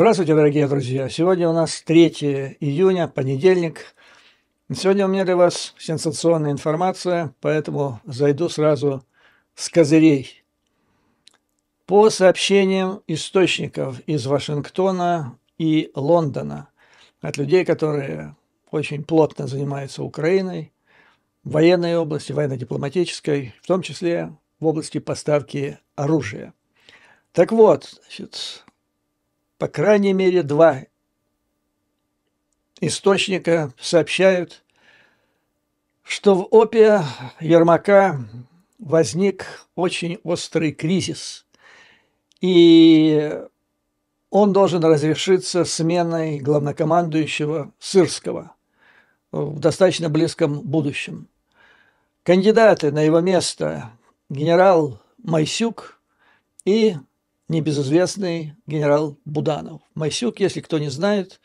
Здравствуйте, дорогие друзья! Сегодня у нас 3 июня, понедельник. Сегодня у меня для вас сенсационная информация, поэтому зайду сразу с козырей. По сообщениям источников из Вашингтона и Лондона, от людей, которые очень плотно занимаются Украиной, в военной области, военно-дипломатической, в том числе в области поставки оружия. Так вот, значит, по крайней мере, два источника сообщают, что в опе Ермака возник очень острый кризис, и он должен разрешиться сменой главнокомандующего Сырского в достаточно близком будущем. Кандидаты на его место генерал Майсюк и небезызвестный генерал Буданов. Майсюк, если кто не знает,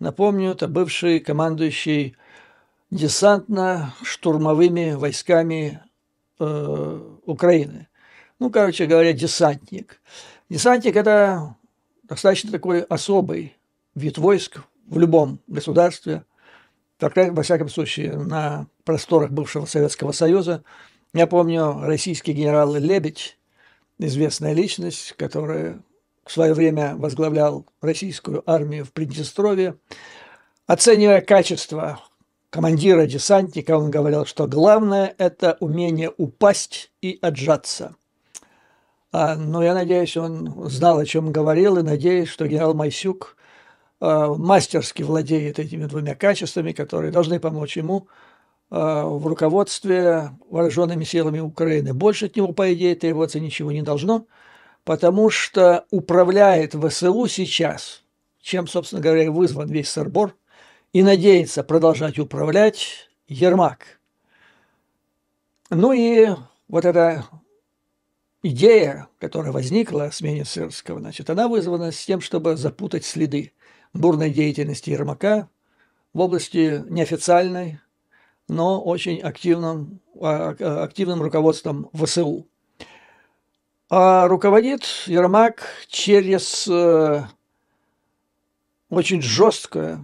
напомню, это бывший командующий десантно-штурмовыми войсками э, Украины. Ну, короче говоря, десантник. Десантник – это достаточно такой особый вид войск в любом государстве, во всяком случае, на просторах бывшего Советского Союза. Я помню, российский генерал Лебедь известная личность, которая в свое время возглавлял российскую армию в Приднестровье. Оценивая качество командира десантника, он говорил, что главное – это умение упасть и отжаться. А, Но я надеюсь, он знал, о чем говорил, и надеюсь, что генерал Майсюк а, мастерски владеет этими двумя качествами, которые должны помочь ему – Э, в руководстве вооруженными силами Украины. Больше от него, по идее, требоваться ничего не должно, потому что управляет ВСУ сейчас, чем, собственно говоря, вызван весь Сырбор, и надеется продолжать управлять Ермак. Ну и вот эта идея, которая возникла о смене Сырского, значит, она вызвана с тем, чтобы запутать следы бурной деятельности Ермака в области неофициальной но очень активным, а, а, активным руководством ВСУ. А руководит Ермак через э, очень жесткое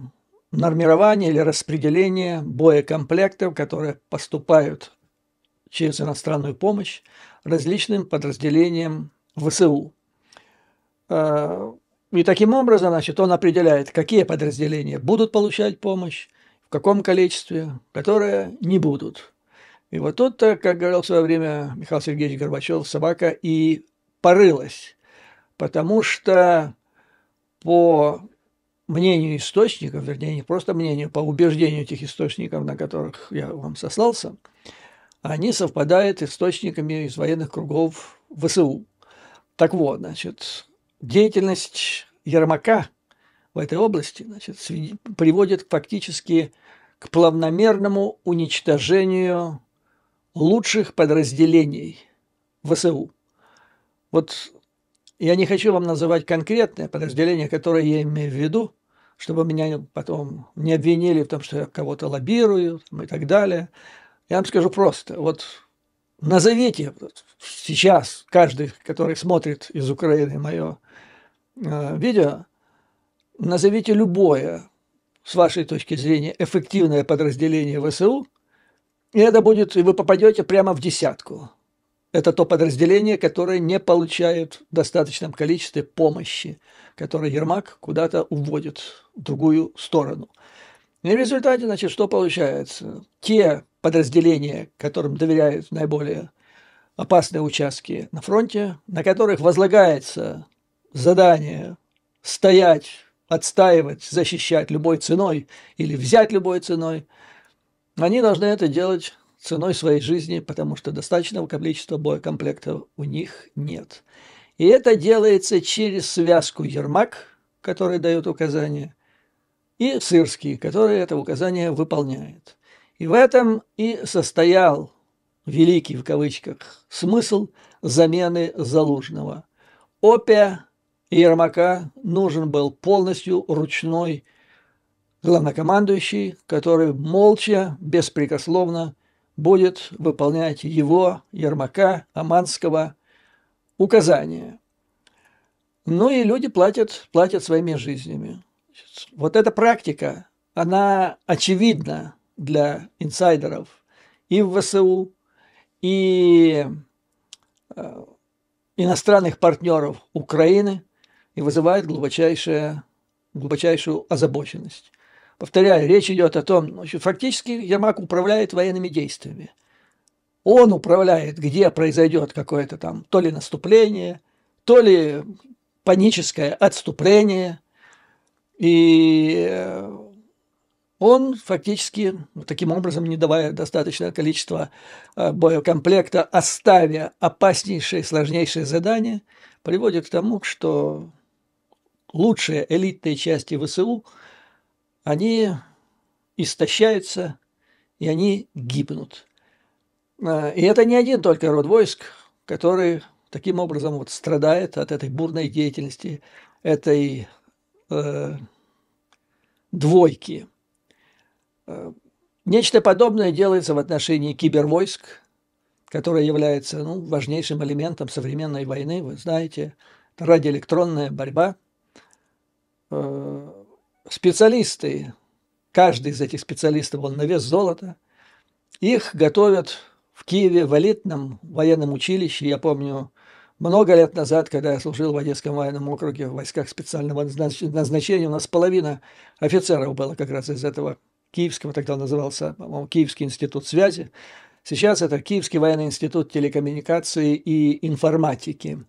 нормирование или распределение боекомплектов, которые поступают через иностранную помощь различным подразделениям ВСУ. Э, и таким образом, значит, он определяет, какие подразделения будут получать помощь, каком количестве, которые не будут. И вот тут, как говорил в свое время Михаил Сергеевич Горбачев, собака и порылась, потому что по мнению источников, вернее, не просто мнению, по убеждению тех источников, на которых я вам сослался, они совпадают источниками из военных кругов ВСУ. Так вот, значит, деятельность Ермака – в этой области значит, приводит фактически к плавномерному уничтожению лучших подразделений ВСУ. Вот я не хочу вам называть конкретное подразделение, которое я имею в виду, чтобы меня потом не обвинили в том, что я кого-то лоббирую и так далее. Я вам скажу просто, вот назовите сейчас каждый, который смотрит из Украины мое э, видео, Назовите любое, с вашей точки зрения, эффективное подразделение ВСУ, и это будет, и вы попадете прямо в десятку. Это то подразделение, которое не получает в достаточном количестве помощи, которое Ермак куда-то уводит в другую сторону. И в результате, значит, что получается? Те подразделения, которым доверяют наиболее опасные участки на фронте, на которых возлагается задание стоять отстаивать, защищать любой ценой или взять любой ценой, они должны это делать ценой своей жизни, потому что достаточного количества боекомплекта у них нет. И это делается через связку Ермак, который дает указания, и Сырский, который это указание выполняет. И в этом и состоял великий в кавычках смысл замены Залужного. Опия Ермака нужен был полностью ручной главнокомандующий, который молча, беспрекословно будет выполнять его, Ермака, Аманского, указания. Ну и люди платят, платят своими жизнями. Вот эта практика, она очевидна для инсайдеров и в ВСУ, и э, иностранных партнеров Украины – и вызывает глубочайшее, глубочайшую озабоченность. Повторяю, речь идет о том, ну, что фактически Ермак управляет военными действиями. Он управляет, где произойдет какое-то там то ли наступление, то ли паническое отступление. И э, он фактически ну, таким образом, не давая достаточное количество э, боекомплекта, оставя опаснейшие, сложнейшие задания, приводит к тому, что лучшие элитные части ВСУ, они истощаются и они гибнут. А, и это не один только род войск, который таким образом вот страдает от этой бурной деятельности, этой э, двойки. А, нечто подобное делается в отношении кибервойск, которое является ну, важнейшим элементом современной войны, вы знаете, радиоэлектронная борьба – Э, специалисты, каждый из этих специалистов он на вес золота, их готовят в Киеве в элитном военном училище. Я помню, много лет назад, когда я служил в Одесском военном округе в войсках специального назначения, у нас половина офицеров было как раз из этого киевского, тогда назывался, по-моему, Киевский институт связи. Сейчас это Киевский военный институт телекоммуникации и информатики.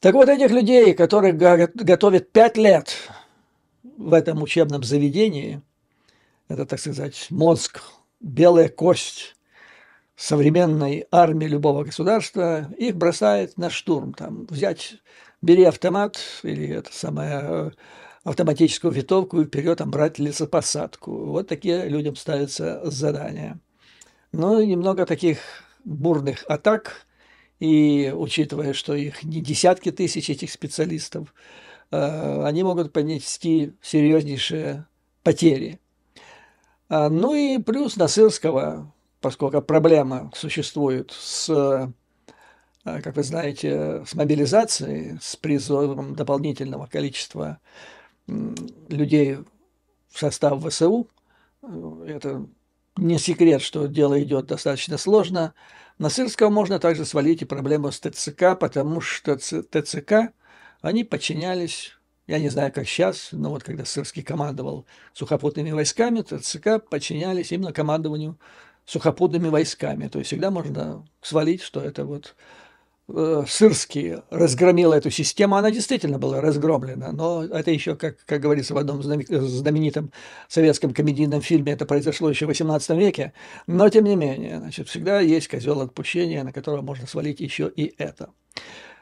Так вот этих людей, которых готовят пять лет в этом учебном заведении, это, так сказать, мозг, белая кость современной армии любого государства, их бросает на штурм. Там, взять, бери автомат или это самое э, автоматическую винтовку и вперед там брать лесопосадку. Вот такие людям ставятся задания. Ну, немного таких бурных атак – и учитывая, что их не десятки тысяч этих специалистов, э, они могут понести серьезнейшие потери. А, ну и плюс Насырского, поскольку проблема существует с, э, как вы знаете, с мобилизацией, с призывом дополнительного количества людей в состав ВСУ. Э, это не секрет, что дело идет достаточно сложно. На Сырского можно также свалить и проблему с ТЦК, потому что ТЦК, они подчинялись, я не знаю, как сейчас, но вот когда Сырский командовал сухопутными войсками, ТЦК подчинялись именно командованию сухопутными войсками. То есть всегда можно свалить, что это вот Э, Сырский разгромил эту систему, она действительно была разгромлена, но это еще, как, как говорится в одном э, знаменитом советском комедийном фильме, это произошло еще в XVIII веке, но тем не менее, значит, всегда есть козел отпущения, на которого можно свалить еще и это.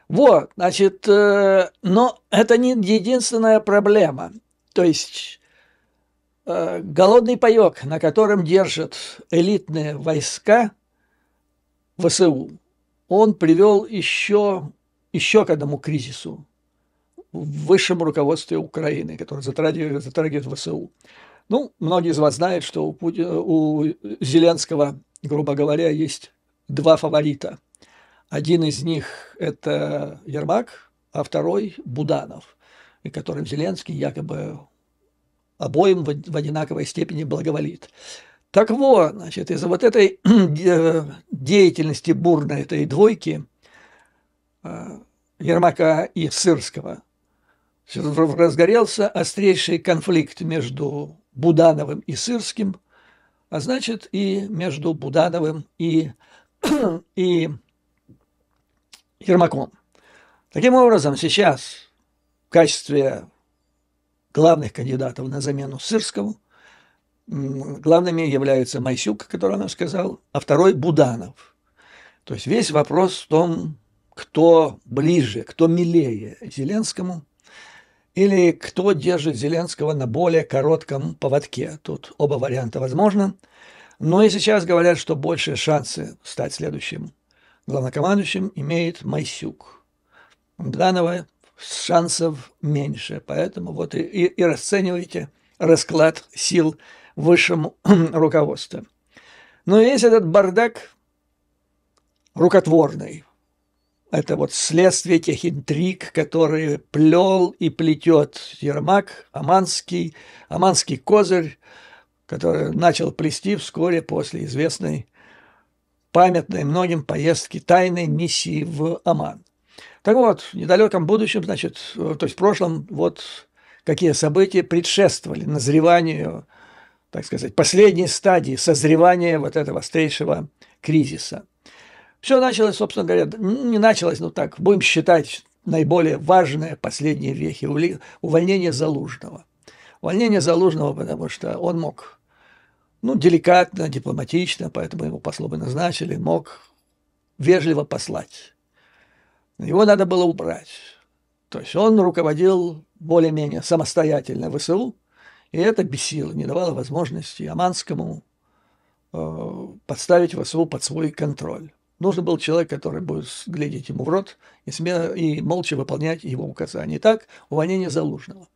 Вот, значит, э, но это не единственная проблема. То есть голодный паек, на котором держат элитные войска ВСУ – он привел еще, еще к одному кризису в высшем руководстве Украины, который затрагивает, затрагивает ВСУ. Ну, многие из вас знают, что у, Пути... у Зеленского, грубо говоря, есть два фаворита. Один из них – это Ермак, а второй – Буданов, и которым Зеленский якобы обоим в одинаковой степени благоволит. Так вот, значит, из-за вот этой э, деятельности бурной, этой двойки э, Ермака и Сырского, разгорелся острейший конфликт между Будановым и Сырским, а значит и между Будановым и, и Ермаком. Таким образом, сейчас в качестве главных кандидатов на замену Сырскому – главными являются Майсюк, который она сказал, а второй – Буданов. То есть весь вопрос в том, кто ближе, кто милее Зеленскому, или кто держит Зеленского на более коротком поводке. Тут оба варианта возможны. Но и сейчас говорят, что больше шансы стать следующим главнокомандующим имеет Майсюк. Буданова шансов меньше, поэтому вот и, и, и расценивайте расклад сил – высшему руководству. Но есть этот бардак рукотворный. Это вот следствие тех интриг, которые плел и плетет Ермак, Аманский, Аманский козырь, который начал плести вскоре после известной памятной многим поездки тайной миссии в Оман. Так вот, в недалеком будущем, значит, э, то есть в прошлом, вот какие события предшествовали назреванию так сказать, последней стадии созревания вот этого острейшего кризиса. Все началось, собственно говоря, не началось, но так, будем считать наиболее важное последние вехи – увольнение Залужного. Увольнение Залужного, потому что он мог, ну, деликатно, дипломатично, поэтому его послов назначили, мог вежливо послать. Его надо было убрать. То есть он руководил более-менее самостоятельно ВСУ – и это бесило, не давало возможности Яманскому э, подставить ВСУ под свой контроль. Нужен был человек, который будет глядеть ему в рот и, смело, и молча выполнять его указания. Итак, увольнение Залужного.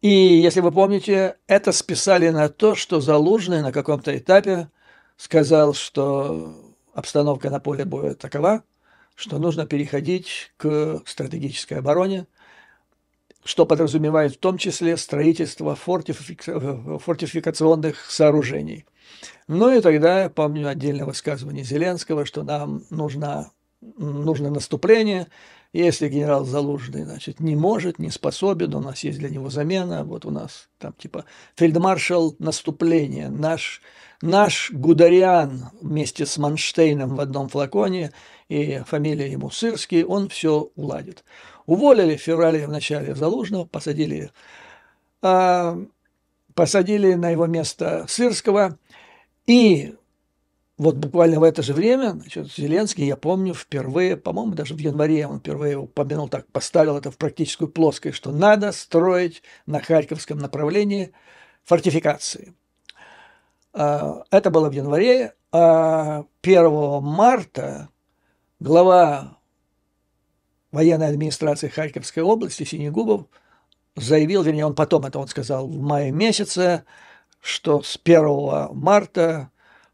И, если вы помните, это списали на то, что Залужный на каком-то этапе сказал, что обстановка на поле боя такова, что нужно переходить к стратегической обороне – что подразумевает в том числе строительство фортифика... Э, фортификационных сооружений. Ну и тогда, я помню отдельное высказывание Зеленского, что нам нужна, нужно наступление, если генерал Залужный, значит, не может, не способен, у нас есть для него замена, вот у нас там типа фельдмаршал наступления, наш, наш Гудариан вместе с Манштейном в одном флаконе, и фамилия ему Сырский, он все уладит. Уволили в феврале в начале Залужного, посадили, а, посадили на его место Сырского. И вот буквально в это же время значит, Зеленский, я помню, впервые, по-моему, даже в январе он впервые упомянул так, поставил это в практическую плоскость, что надо строить на Харьковском направлении фортификации. А, это было в январе. а 1 марта глава военной администрации Харьковской области Синегубов заявил, вернее, он потом это он сказал в мае месяце, что с 1 марта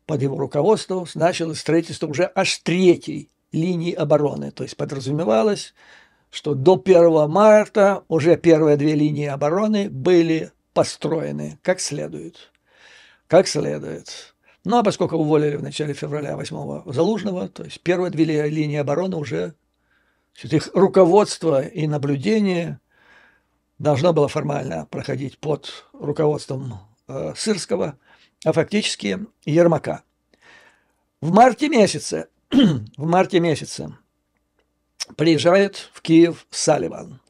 под его руководством началось строительство уже аж третьей линии обороны. То есть подразумевалось, что до 1 марта уже первые две линии обороны были построены как следует. Как следует. Ну а поскольку уволили в начале февраля 8 го Залужного, то есть первые две линии обороны уже их руководство и наблюдение должно было формально проходить под руководством э, Сырского, а фактически Ермака. В марте месяце, в марте месяце приезжает в Киев Салливан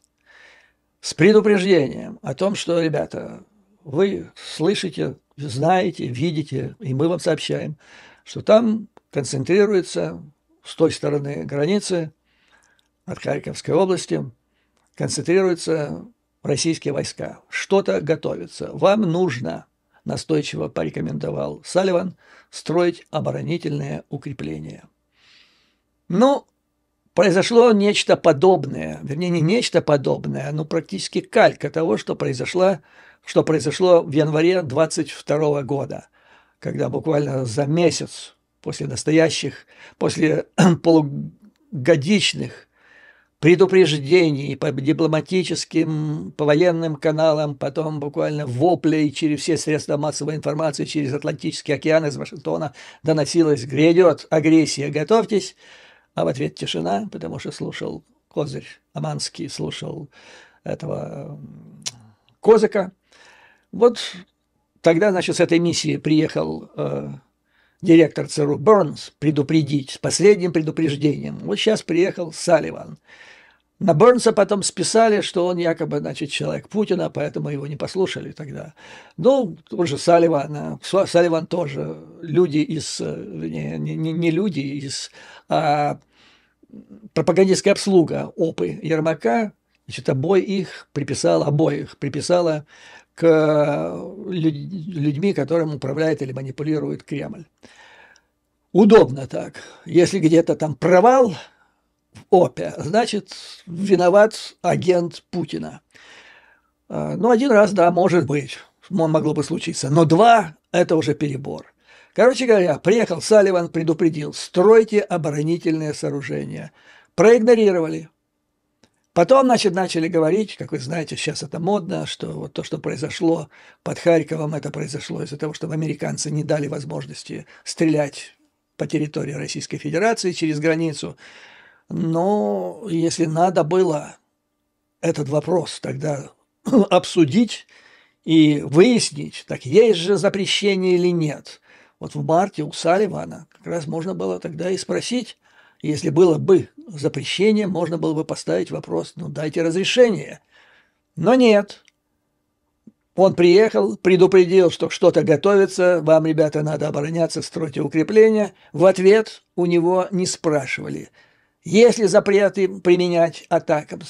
с предупреждением о том, что, ребята, вы слышите, знаете, видите, и мы вам сообщаем, что там концентрируется с той стороны границы от Харьковской области концентрируются российские войска. Что-то готовится. Вам нужно, настойчиво порекомендовал Салливан, строить оборонительное укрепление. Ну, произошло нечто подобное, вернее, не нечто подобное, но практически калька того, что произошло, что произошло в январе 22 года, когда буквально за месяц после настоящих, после полугодичных предупреждений по дипломатическим, по военным каналам, потом буквально воплей через все средства массовой информации, через Атлантический океан из Вашингтона доносилось «Грядет агрессия, готовьтесь!» А в ответ тишина, потому что слушал Козырь Аманский, слушал этого Козыка. Вот тогда, значит, с этой миссии приехал э, директор ЦРУ Бернс предупредить с последним предупреждением. Вот сейчас приехал Салливан. На Бернса потом списали, что он якобы, значит, человек Путина, поэтому его не послушали тогда. Ну, уже Салливан, а, Салливан тоже люди из, э, не, не, не люди из, а пропагандистская обслуга ОПы Ермака, значит, обоих приписала, обоих приписала к людьми, которым управляет или манипулирует Кремль. Удобно так. Если где-то там провал в ОПЕ, значит, виноват агент Путина. А, ну, один раз, да, может быть, могло бы случиться, но два – это уже перебор. Короче говоря, приехал Салливан, предупредил, стройте оборонительные сооружения. Проигнорировали – Потом, значит, начали говорить, как вы знаете, сейчас это модно, что вот то, что произошло под Харьковом, это произошло из-за того, что американцы не дали возможности стрелять по территории Российской Федерации через границу. Но если надо было этот вопрос тогда обсудить и выяснить, так есть же запрещение или нет. Вот в марте у Салливана как раз можно было тогда и спросить, если было бы запрещение, можно было бы поставить вопрос, ну дайте разрешение. Но нет. Он приехал, предупредил, что что-то готовится, вам, ребята, надо обороняться, стройте укрепления. В ответ у него не спрашивали, есть ли запреты применять атакам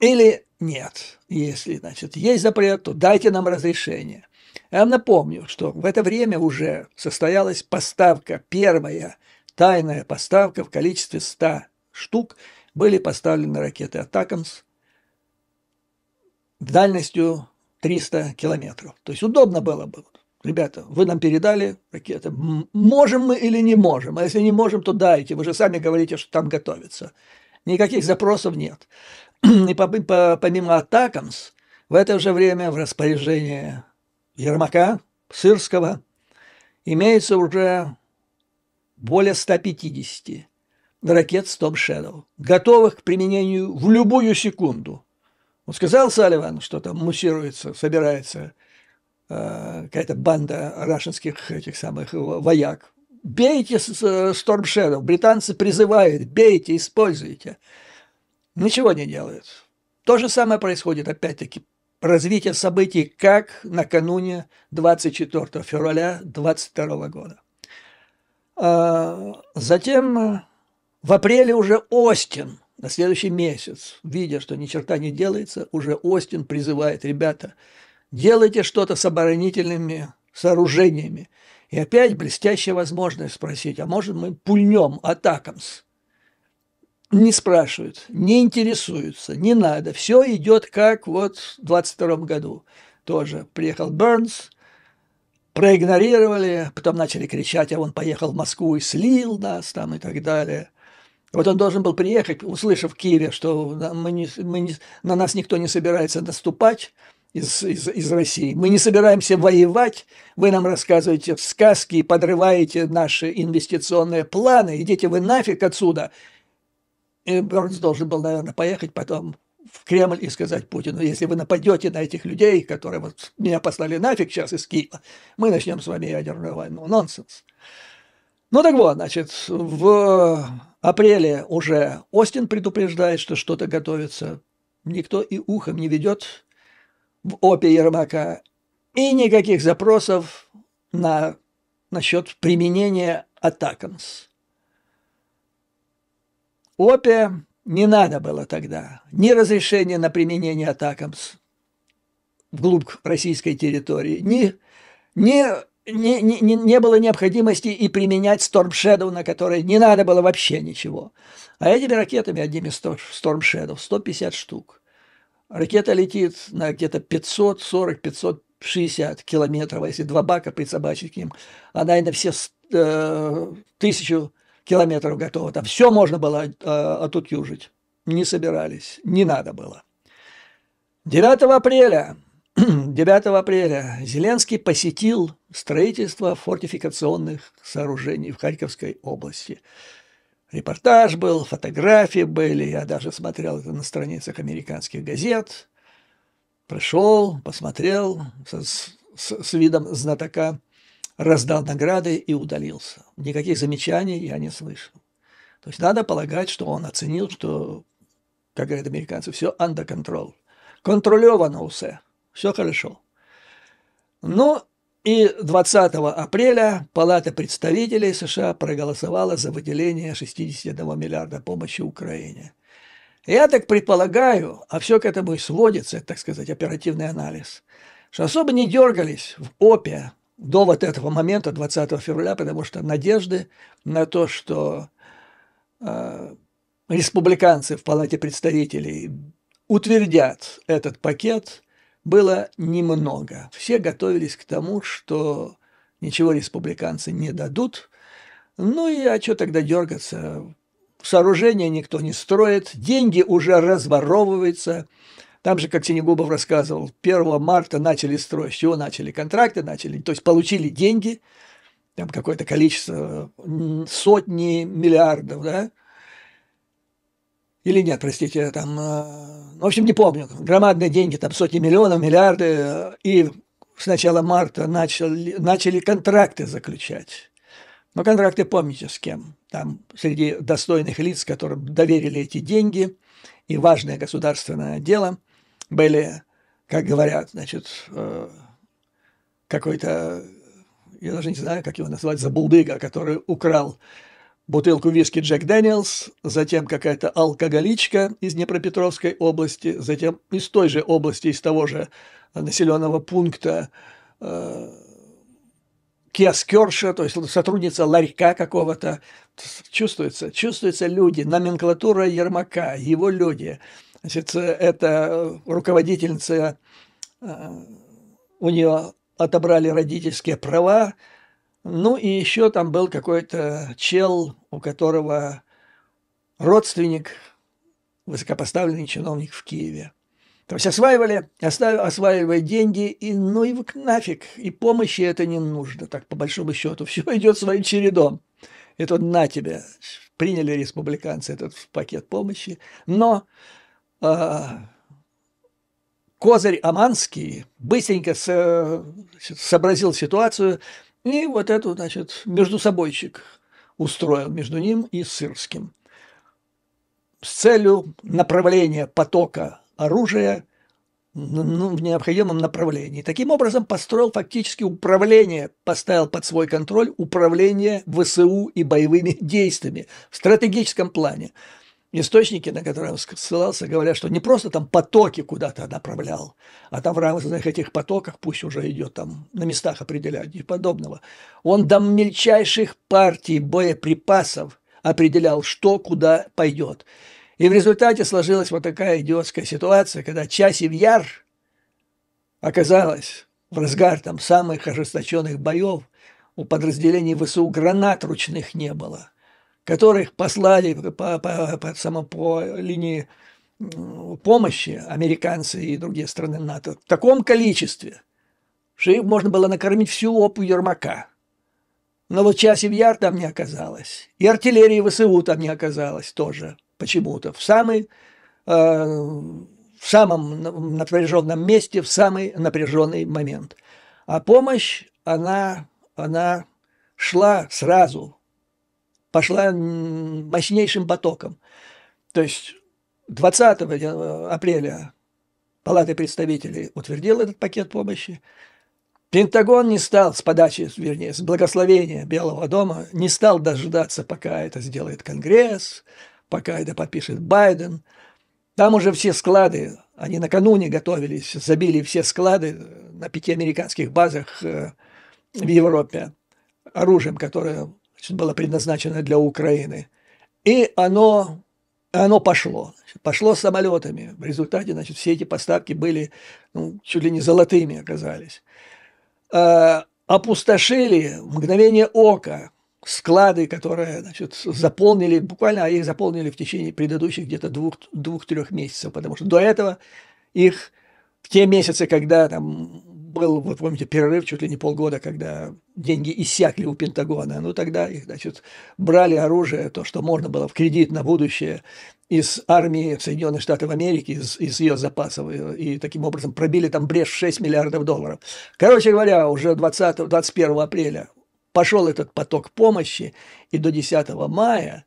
или нет. Если, значит, есть запрет, то дайте нам разрешение. Я вам напомню, что в это время уже состоялась поставка первая Тайная поставка в количестве 100 штук были поставлены ракеты «Атакамс» дальностью 300 километров. То есть удобно было бы. Ребята, вы нам передали ракеты. Можем мы или не можем? А если не можем, то дайте. Вы же сами говорите, что там готовится. Никаких запросов нет. И помимо «Атакамс», в это же время в распоряжении Ермака, Сырского, имеется уже более 150 ракет Storm Shadow, готовых к применению в любую секунду. Вот сказал Салливан, что там муссируется, собирается э, какая-то банда рашинских этих самых вояк. Бейте Storm Shadow, британцы призывают, бейте, используйте. Ничего не делают. То же самое происходит опять-таки развитие событий, как накануне 24 февраля 2022 года. А, затем э, в апреле уже Остин, на следующий месяц, видя, что ни черта не делается, уже Остин призывает, ребята, делайте что-то с оборонительными сооружениями. И опять блестящая возможность спросить, а может мы пульнем атакамс? Не спрашивают, не интересуются, не надо. Все идет как вот в 22 году. Тоже приехал Бернс, проигнорировали, потом начали кричать, а он поехал в Москву и слил нас там и так далее. Вот он должен был приехать, услышав в Киеве, что мы не, мы не, на нас никто не собирается наступать из, из, из России. Мы не собираемся воевать, вы нам рассказываете сказки и подрываете наши инвестиционные планы, идите вы нафиг отсюда. И Бернс должен был, наверное, поехать потом в Кремль и сказать Путину, если вы нападете на этих людей, которые вот меня послали нафиг сейчас из Киева, мы начнем с вами ядерную войну. Нонсенс. Ну так вот, значит, в апреле уже Остин предупреждает, что что-то готовится. Никто и ухом не ведет в опе Ермака. И никаких запросов на, насчет применения атаканс. Опе не надо было тогда ни разрешения на применение атакамс вглубь российской территории, ни, ни, ни, ни, не было необходимости и применять Storm Shadow, на которой не надо было вообще ничего. А этими ракетами, одними Storm Shadow, 150 штук. Ракета летит на где-то 540-550 километров, а если два бака присобачить к ним, она и на все э, тысячу километров готово. Там все можно было э, отутюжить. Не собирались, не надо было. 9 апреля, 9 апреля Зеленский посетил строительство фортификационных сооружений в Харьковской области. Репортаж был, фотографии были, я даже смотрел это на страницах американских газет. Пришел, посмотрел с, с, с видом знатока раздал награды и удалился. Никаких замечаний я не слышал. То есть надо полагать, что он оценил, что, как говорят американцы, все under control. Контролировано все, все хорошо. Ну и 20 апреля Палата представителей США проголосовала за выделение 61 миллиарда помощи Украине. Я так предполагаю, а все к этому и сводится, так сказать, оперативный анализ, что особо не дергались в ОПЕ до вот этого момента, 20 февраля, потому что надежды на то, что э, республиканцы в Палате представителей утвердят этот пакет, было немного. Все готовились к тому, что ничего республиканцы не дадут. Ну и а что тогда дергаться? Сооружения никто не строит, деньги уже разворовываются – там же, как Синегубов рассказывал, 1 марта начали строить, все начали? Контракты начали, то есть получили деньги, там какое-то количество, сотни миллиардов, да? Или нет, простите, там, э, ну, в общем, не помню. Громадные деньги, там сотни миллионов, миллиарды. И с начала марта начали, начали контракты заключать. Но контракты помните с кем? Там среди достойных лиц, которым доверили эти деньги и важное государственное дело – были, как говорят, значит, э, какой-то, я даже не знаю, как его назвать, забулдыга, который украл бутылку виски Джек Дэниелс, затем какая-то алкоголичка из Днепропетровской области, затем из той же области, из того же населенного пункта э, киоскерша, то есть сотрудница ларька какого-то. Чувствуется, чувствуется люди, номенклатура Ермака, его люди – Значит, это руководительница, э, у нее отобрали родительские права, ну и еще там был какой-то чел, у которого родственник, высокопоставленный чиновник в Киеве. То есть осваивали, оставили, осваивали деньги, и ну и нафиг, и помощи это не нужно, так по большому счету. Все идет своим чередом. Это на тебя. Приняли республиканцы этот пакет помощи. Но а, Козырь Аманский быстренько со- сообразил ситуацию и вот эту, значит, между собойчик устроил между ним и Сырским с целью направления потока оружия ну, в необходимом направлении. Таким образом, построил фактически управление, поставил под свой контроль управление ВСУ и боевыми действиями в стратегическом плане источники, на которые он ссылался, говорят, что не просто там потоки куда-то направлял, а там в рамках этих потоков, пусть уже идет там на местах определять и подобного, он до мельчайших партий боеприпасов определял, что куда пойдет. И в результате сложилась вот такая идиотская ситуация, когда часть Часивьяр оказалась в разгар там самых ожесточенных боев, у подразделений ВСУ гранат ручных не было – которых послали по, по, по, само, по линии помощи американцы и другие страны НАТО в таком количестве, что их можно было накормить всю опу Ермака. Но вот часов яр там не оказалось. И артиллерии ВСУ там не оказалось тоже почему-то. В, самый, э, в самом напряженном месте, в самый напряженный момент. А помощь, она, она шла сразу – пошла мощнейшим потоком. То есть 20 э, апреля Палата представителей утвердила этот пакет помощи. Пентагон не стал с подачи, вернее, с благословения Белого дома, не стал дожидаться, пока это сделает Конгресс, пока это подпишет Байден. Там уже все склады, они накануне готовились, забили все склады э, на пяти американских базах э, в Европе оружием, которое было предназначено для Украины. И оно, оно пошло. Пошло с самолетами. В результате значит, все эти поставки были ну, чуть ли не золотыми оказались. А, опустошили в мгновение ока склады, которые значит, заполнили, буквально их заполнили в течение предыдущих где-то двух-трех двух месяцев, потому что до этого их в те месяцы, когда там был, вот помните, перерыв чуть ли не полгода, когда деньги иссякли у Пентагона. Ну, тогда их, значит, брали оружие, то, что можно было в кредит на будущее из армии Соединенных Штатов Америки, из, из ее запасов, и, и таким образом пробили там брешь в 6 миллиардов долларов. Короче говоря, уже 20, 21 апреля пошел этот поток помощи, и до 10 мая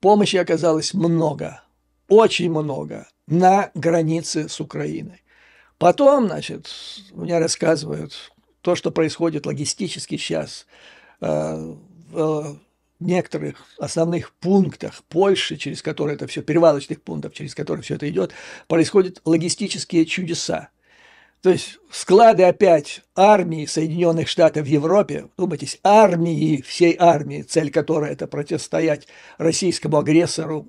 помощи оказалось много, очень много на границе с Украиной. Потом, значит, мне рассказывают то, что происходит логистически сейчас э, в некоторых основных пунктах Польши, через которые это все, перевалочных пунктов, через которые все это идет, происходят логистические чудеса. То есть склады опять армии Соединенных Штатов в Европе, думайтесь, армии, всей армии, цель которой это противостоять российскому агрессору,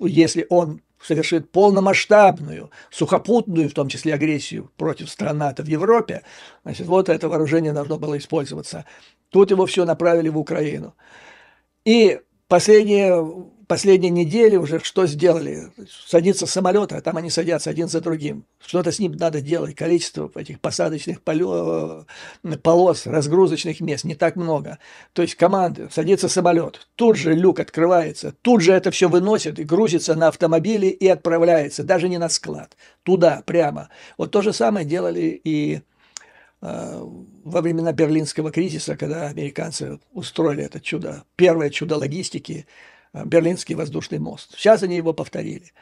если он совершит полномасштабную, сухопутную, в том числе агрессию против стран НАТО в Европе, значит, вот это вооружение должно было использоваться. Тут его все направили в Украину. И последнее последние недели уже что сделали? Садится самолет, а там они садятся один за другим. Что-то с ним надо делать. Количество этих посадочных э, полос, разгрузочных мест не так много. То есть команды, садится самолет, тут же люк открывается, тут же это все выносит и грузится на автомобили и отправляется, даже не на склад, туда прямо. Вот то же самое делали и э, во времена берлинского кризиса, когда американцы устроили это чудо, первое чудо логистики – Э, Берлинский воздушный мост. Сейчас они его повторили.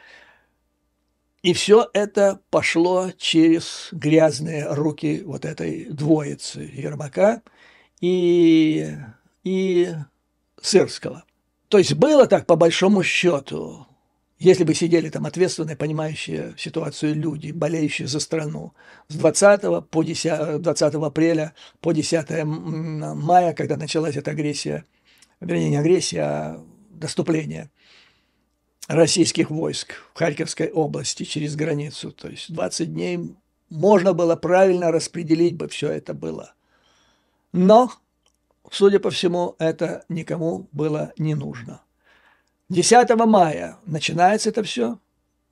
И все это пошло через грязные руки вот этой двоицы Ермака и, и Сырского. То есть было так, по большому счету, если бы сидели там ответственные, понимающие ситуацию люди, болеющие за страну, с 20, по 10, 20 апреля по 10 мая, когда началась эта агрессия, вернее, не агрессия, а наступления российских войск в Харьковской области через границу. То есть 20 дней можно было правильно распределить бы все это было. Но, судя по всему, это никому было не нужно. 10 мая начинается это все.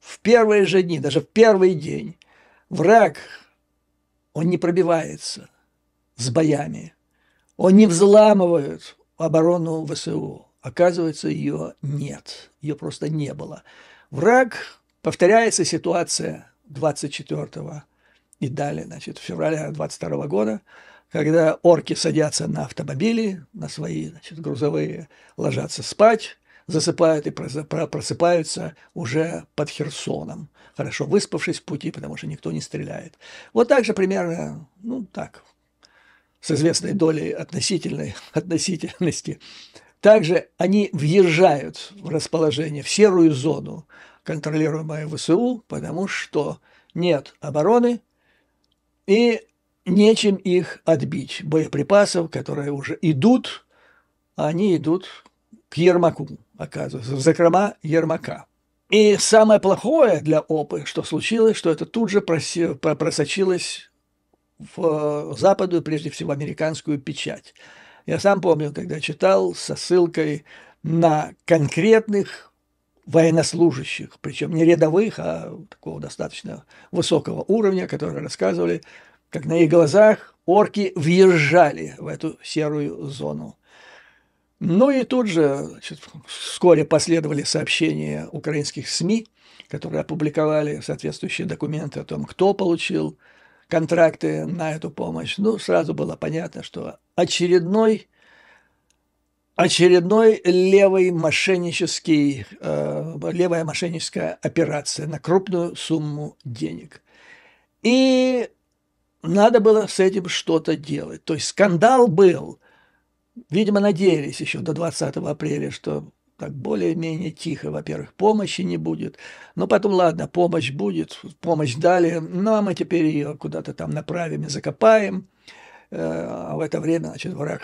В первые же дни, даже в первый день, враг, он не пробивается с боями. Он не взламывает оборону ВСУ. Оказывается, ее нет, ее просто не было. Враг, повторяется ситуация 24 и далее, значит, февраля 22 года, когда орки садятся на автомобили, на свои значит, грузовые, ложатся спать, засыпают и просыпаются уже под Херсоном, хорошо выспавшись в пути, потому что никто не стреляет. Вот так же примерно, ну так, с известной долей относительной, относительности также они въезжают в расположение, в серую зону, контролируемую ВСУ, потому что нет обороны и нечем их отбить. Боеприпасов, которые уже идут, они идут к Ермаку, оказывается, в закрома Ермака. И самое плохое для ОПы, что случилось, что это тут же просочилось в э, западную, прежде всего, американскую печать – я сам помню, когда читал со ссылкой на конкретных военнослужащих, причем не рядовых, а такого достаточно высокого уровня, которые рассказывали, как на их глазах орки въезжали в эту серую зону. Ну и тут же значит, вскоре последовали сообщения украинских СМИ, которые опубликовали соответствующие документы о том, кто получил контракты на эту помощь. Ну, сразу было понятно, что очередной, очередной левый мошеннический, э, левая мошенническая операция на крупную сумму денег. И надо было с этим что-то делать. То есть скандал был. Видимо, надеялись еще до 20 апреля, что так более-менее тихо. Во-первых, помощи не будет. Но потом, ладно, помощь будет, помощь дали, ну а мы теперь ее куда-то там направим и закопаем. Э, а в это время, значит, враг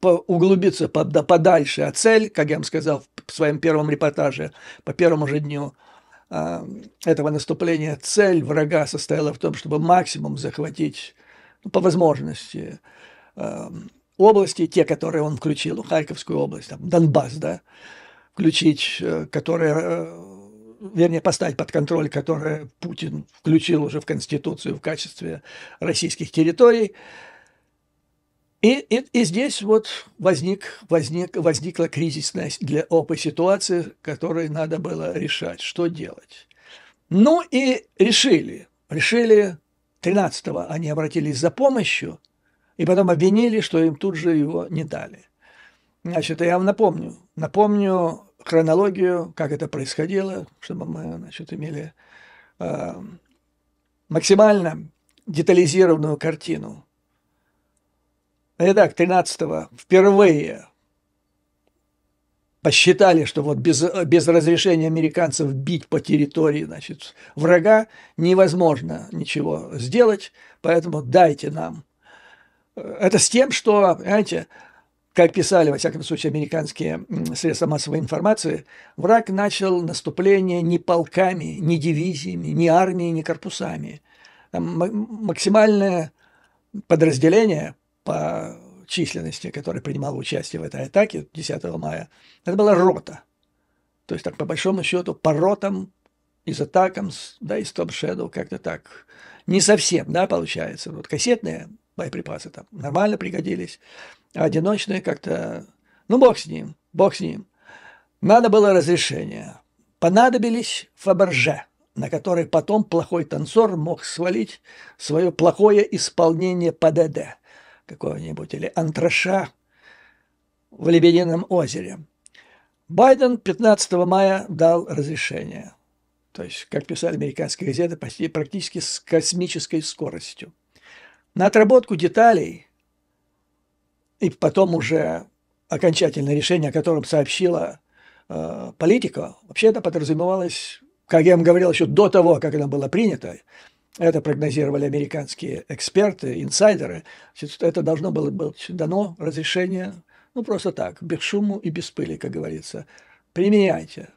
углубиться под подальше. А цель, как я вам сказал в своем первом репортаже, по первому же дню э, этого наступления, цель врага состояла в том, чтобы максимум захватить ну, по возможности э, области, те, которые он включил, ну, Харьковскую область, там, Донбасс, да, включить, э, которые, э, вернее, поставить под контроль, которые Путин включил уже в Конституцию в качестве российских территорий. И, и, и здесь вот возник, возник, возникла кризисная для ОПы ситуация, которую надо было решать, что делать. Ну и решили. Решили 13-го они обратились за помощью, и потом обвинили, что им тут же его не дали. Значит, я вам напомню, напомню хронологию, как это происходило, чтобы мы, значит, имели э, максимально детализированную картину. Итак, 13-го впервые посчитали, что вот без, без разрешения американцев бить по территории значит, врага невозможно ничего сделать, поэтому дайте нам. Э, это с тем, что, понимаете, как писали, во всяком случае, американские средства массовой информации, враг начал наступление не полками, не дивизиями, не армией, не корпусами. Там максимальное подразделение по численности, которое принимало участие в этой атаке 10 мая, это была рота. То есть, так, по большому счету, по ротам из атакам, да, из Top Shadow, как-то так. Не совсем, да, получается. Вот кассетные боеприпасы там нормально пригодились а одиночные как-то... Ну, бог с ним, бог с ним. Надо было разрешение. Понадобились Фаберже, на который потом плохой танцор мог свалить свое плохое исполнение ПДД какого-нибудь или антраша в Лебедином озере. Байден 15 мая дал разрешение. То есть, как писали американские газеты, почти практически с космической скоростью. На отработку деталей – и потом уже окончательное решение, о котором сообщила э, политика, вообще это подразумевалось, как я вам говорил, еще до того, как оно было принято, это прогнозировали американские эксперты, инсайдеры, это должно было быть дано разрешение, ну просто так, без шуму и без пыли, как говорится. Применяйте.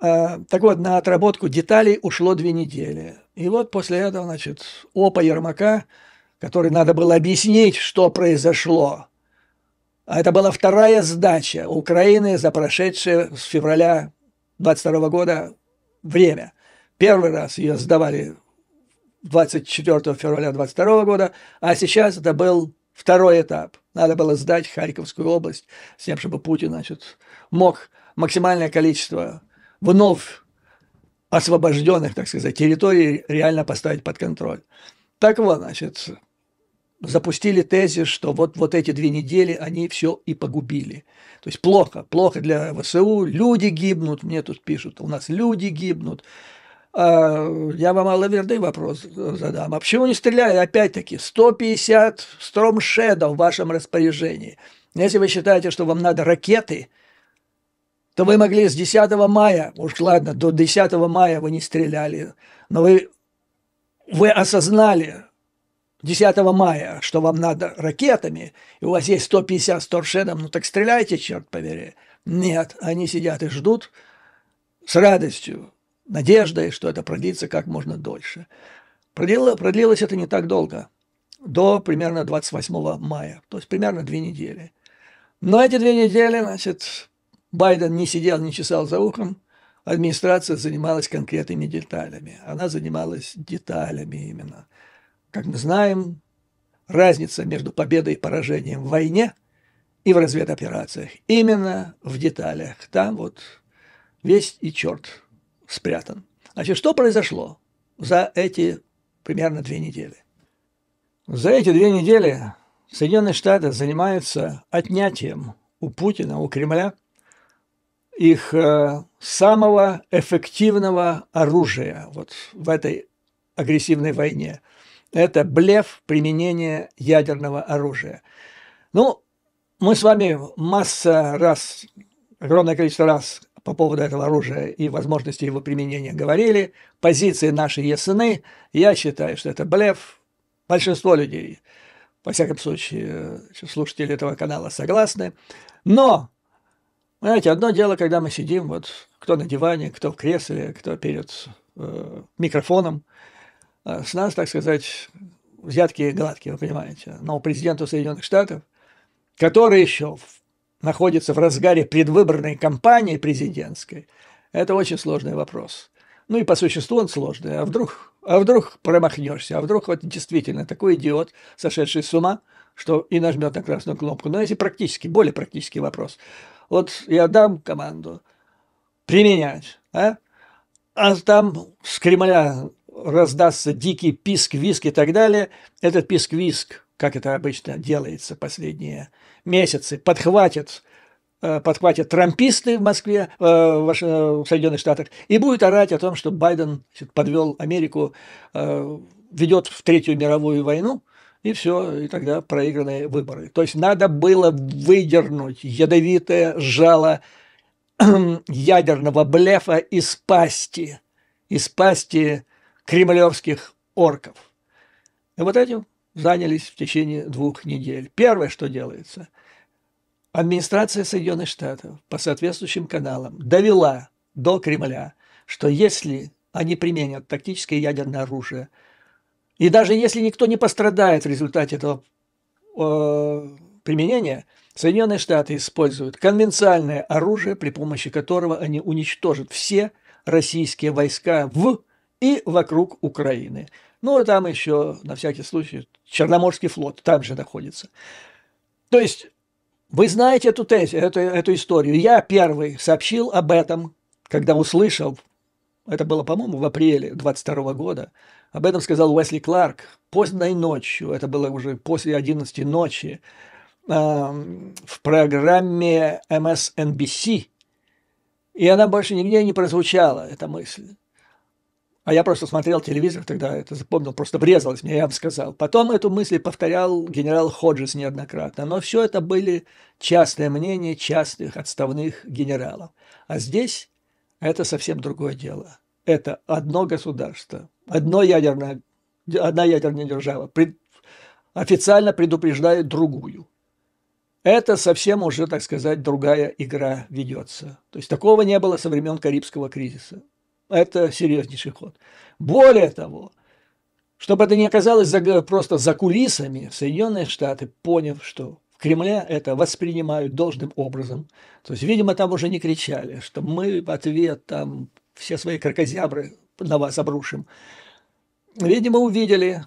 Э, так вот, на отработку деталей ушло две недели. И вот после этого, значит, ОПА Ермака – которой надо было объяснить, что произошло. А это была вторая сдача Украины за прошедшее с февраля 22 года время. Первый раз ее сдавали 24 февраля 22 года, а сейчас это был второй этап. Надо было сдать Харьковскую область с тем, чтобы Путин значит, мог максимальное количество вновь освобожденных, так сказать, территорий реально поставить под контроль. Так вот, значит, запустили тезис, что вот, вот эти две недели они все и погубили. То есть плохо, плохо для ВСУ, люди гибнут, мне тут пишут, у нас люди гибнут. А, я вам Алаверды вопрос задам. А почему не стреляли? Опять-таки, 150 стромшедов в вашем распоряжении. Если вы считаете, что вам надо ракеты, то вы могли с 10 мая, уж ладно, до 10 мая вы не стреляли, но вы, вы осознали, 10 мая, что вам надо ракетами, и у вас есть 150 с торшедом, ну так стреляйте, черт повери Нет, они сидят и ждут с радостью, надеждой, что это продлится как можно дольше. Продлило, продлилось это не так долго, до примерно 28 мая, то есть примерно две недели. Но эти две недели, значит, Байден не сидел, не чесал за ухом, администрация занималась конкретными деталями. Она занималась деталями именно. Как мы знаем, разница между победой и поражением в войне и в разведоперациях именно в деталях. Там вот весь и черт спрятан. Значит, что произошло за эти примерно две недели? За эти две недели Соединенные Штаты занимаются отнятием у Путина, у Кремля их э, самого эффективного оружия вот в этой агрессивной войне – это блеф применения ядерного оружия. Ну, мы с вами масса раз, огромное количество раз по поводу этого оружия и возможности его применения говорили. Позиции нашей ясны. Я считаю, что это блеф. Большинство людей, во всяком случае, слушатели этого канала согласны. Но, знаете, одно дело, когда мы сидим, вот кто на диване, кто в кресле, кто перед э, микрофоном – а, с нас, так сказать, взятки гладкие, вы понимаете, но президенту Соединенных Штатов, который еще находится в разгаре предвыборной кампании президентской, это очень сложный вопрос. Ну и по существу он сложный. А вдруг, а вдруг промахнешься, а вдруг вот действительно такой идиот, сошедший с ума, что и нажмет на красную кнопку. Но ну, если практически, более практический вопрос. Вот я дам команду применять, а? а там с Кремля раздастся дикий писк, виск и так далее. Этот писк, виск, как это обычно делается последние месяцы, подхватит э, подхватят трамписты в Москве, э, э, в Соединенных Штатах, и будет орать о том, что Байден подвел Америку, ведет в Третью мировую войну, и все, и тогда проиграны выборы. То есть надо было выдернуть ядовитое жало ядерного блефа из пасти, из пасти кремлевских орков. И вот этим занялись в течение двух недель. Первое, что делается, администрация Соединенных Штатов по соответствующим каналам довела до Кремля, что если они применят тактическое ядерное оружие, и даже если никто не пострадает в результате этого э, применения, Соединенные Штаты используют конвенциальное оружие, при помощи которого они уничтожат все российские войска в и вокруг Украины. Ну, а там еще, на всякий случай, Черноморский флот там же находится. То есть, вы знаете эту тезис, эту, эту историю. Я первый сообщил об этом, когда услышал, это было, по-моему, в апреле 22 года, об этом сказал Уэсли Кларк поздной ночью, это было уже после 11 ночи, в программе MSNBC, и она больше нигде не прозвучала, эта мысль. А я просто смотрел телевизор тогда, это запомнил, просто врезалось мне, я вам сказал. Потом эту мысль повторял генерал Ходжес неоднократно. Но все это были частные мнения частных отставных генералов. А здесь это совсем другое дело. Это одно государство, одно ядерное, одна ядерная держава пред, официально предупреждает другую. Это совсем уже, так сказать, другая игра ведется. То есть такого не было со времен Карибского кризиса это серьезнейший ход. Более того, чтобы это не оказалось за, просто за кулисами, Соединенные Штаты, поняв, что в Кремле это воспринимают должным образом, то есть, видимо, там уже не кричали, что мы в ответ там все свои крокозябры на вас обрушим. Видимо, увидели,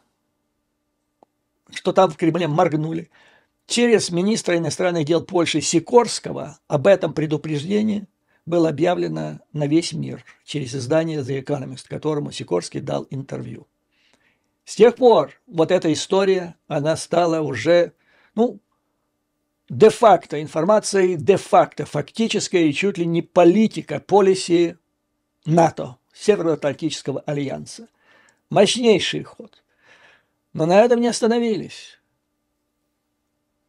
что там в Кремле моргнули. Через министра иностранных дел Польши Сикорского об этом предупреждении было объявлено на весь мир через издание The Economist, которому Сикорский дал интервью. С тех пор вот эта история, она стала уже, ну, де-факто информацией, де-факто фактической и чуть ли не политика, полиси НАТО, Североатлантического альянса. Мощнейший ход. Но на этом не остановились.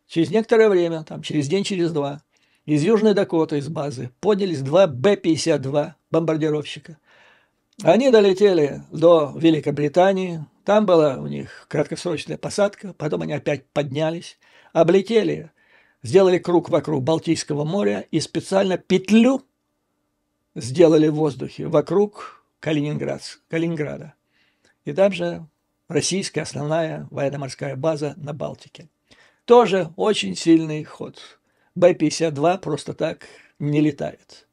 Через некоторое время, там, через день, через два, из Южной Дакоты, из базы, поднялись два Б-52 бомбардировщика. Они долетели до Великобритании, там была у них краткосрочная посадка, потом они опять поднялись, облетели, сделали круг вокруг Балтийского моря и специально петлю сделали в воздухе вокруг Калининград, Калининграда. И там же российская основная военно-морская база на Балтике. Тоже очень сильный ход. Б-52 просто так не летает.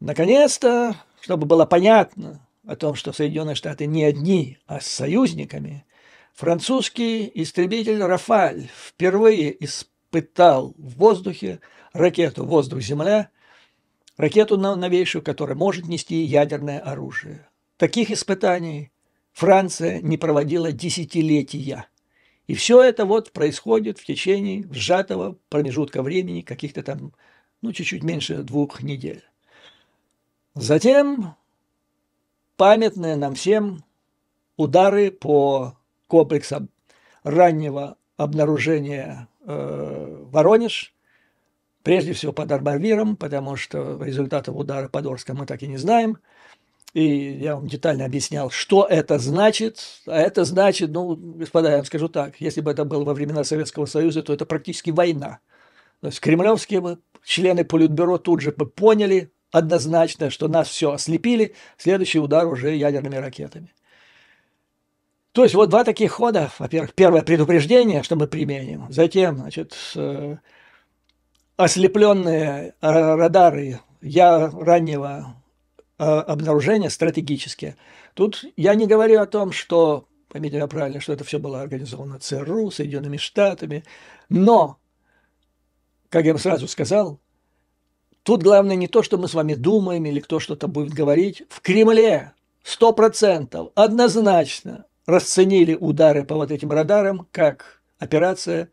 Наконец-то, чтобы было понятно о том, что Соединенные Штаты не одни, а с союзниками, французский истребитель «Рафаль» впервые испытал в воздухе ракету «Воздух-Земля», ракету новейшую, которая может нести ядерное оружие. Таких испытаний Франция не проводила десятилетия – и все это вот происходит в течение сжатого промежутка времени, каких-то там, ну, чуть-чуть меньше двух недель. Затем памятные нам всем удары по комплексам раннего обнаружения э, Воронеж, прежде всего под Армавиром, потому что результатов удара под Орском мы так и не знаем – и я вам детально объяснял, что это значит. А это значит, ну, господа, я вам скажу так, если бы это было во времена Советского Союза, то это практически война. То есть кремлевские бы члены Политбюро тут же бы поняли однозначно, что нас все ослепили, следующий удар уже ядерными ракетами. То есть вот два таких хода. Во-первых, первое предупреждение, что мы применим. Затем, значит, э, ослепленные радары я раннего Э, обнаружения стратегические. Тут я не говорю о том, что, поймите меня правильно, что это все было организовано ЦРУ, Соединенными Штатами, но, как я вам сразу сказал, тут главное не то, что мы с вами думаем или кто что-то будет говорить. В Кремле 100% однозначно расценили удары по вот этим радарам как операция,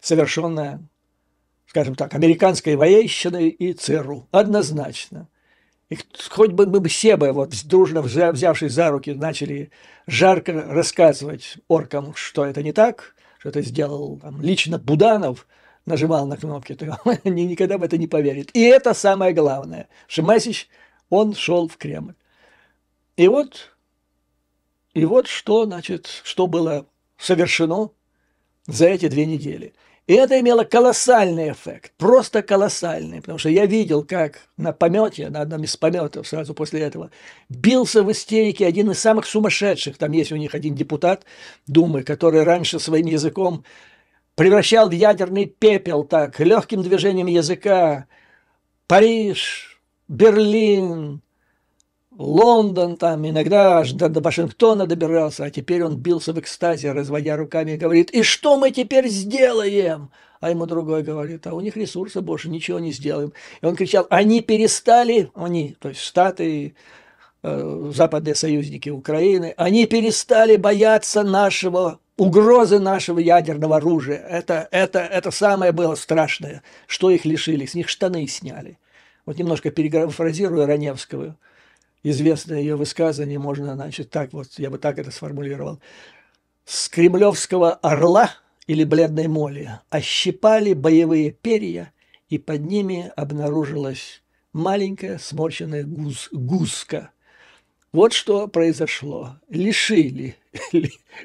совершенная, скажем так, американской военщиной и ЦРУ. Однозначно. Их, хоть бы мы все бы, вот, дружно взявшись за руки, начали жарко рассказывать оркам, что это не так, что это сделал там, лично Буданов, нажимал на кнопки, то он никогда в это не поверит. И это самое главное. Шимасич, он шел в Кремль. И вот, и вот что, значит, что было совершено за эти две недели – и это имело колоссальный эффект, просто колоссальный, потому что я видел, как на помете, на одном из пометов сразу после этого, бился в истерике один из самых сумасшедших, там есть у них один депутат Думы, который раньше своим языком превращал в ядерный пепел так, легким движением языка, Париж, Берлин, Лондон, там иногда аж до, до Вашингтона добирался, а теперь он бился в экстазе, разводя руками и говорит, «И что мы теперь сделаем?» А ему другой говорит, а у них ресурсы больше, ничего не сделаем. И он кричал, они перестали, они, то есть Штаты, э, западные союзники Украины, они перестали бояться нашего угрозы нашего ядерного оружия. Это, это, это самое было страшное, что их лишили, с них штаны сняли. Вот немножко перефразирую Раневского – известное ее высказывание, можно, значит, так вот, я бы так это сформулировал. С кремлевского орла или бледной моли ощипали боевые перья, и под ними обнаружилась маленькая сморщенная гуз, гуска. Вот что произошло. Лишили,